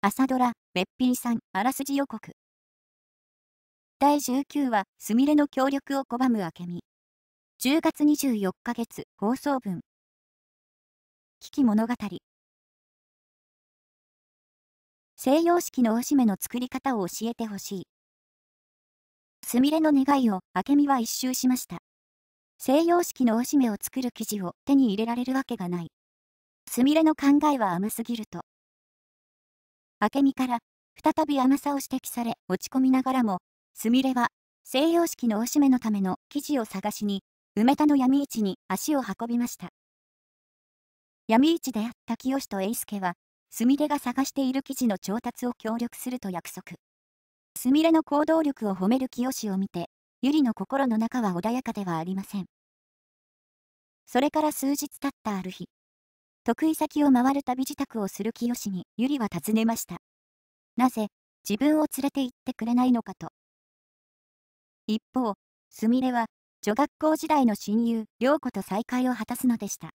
朝ドラ、べっぴんさん、あらすじ予告。第19話、すみれの協力を拒むあけみ。10月24日月、放送分。危機物語。西洋式のおしめの作り方を教えてほしい。すみれの願いを、あけみは一周しました。西洋式のおしめを作る生地を手に入れられるわけがない。すみれの考えは甘すぎると、明美から再び甘さを指摘され落ち込みながらも、すみれは西洋式のおしめのための生地を探しに、梅田の闇市に足を運びました。闇市であった清と英介は、すみれが探している生地の調達を協力すると約束。すみれの行動力を褒める清を見て、ゆりの心の中は穏やかではありません。それから数日経ったある日、得意先を回る旅支度をする清にゆりは尋ねました。なぜ、自分を連れて行ってくれないのかと。一方、すみれは、女学校時代の親友、良子と再会を果たすのでした。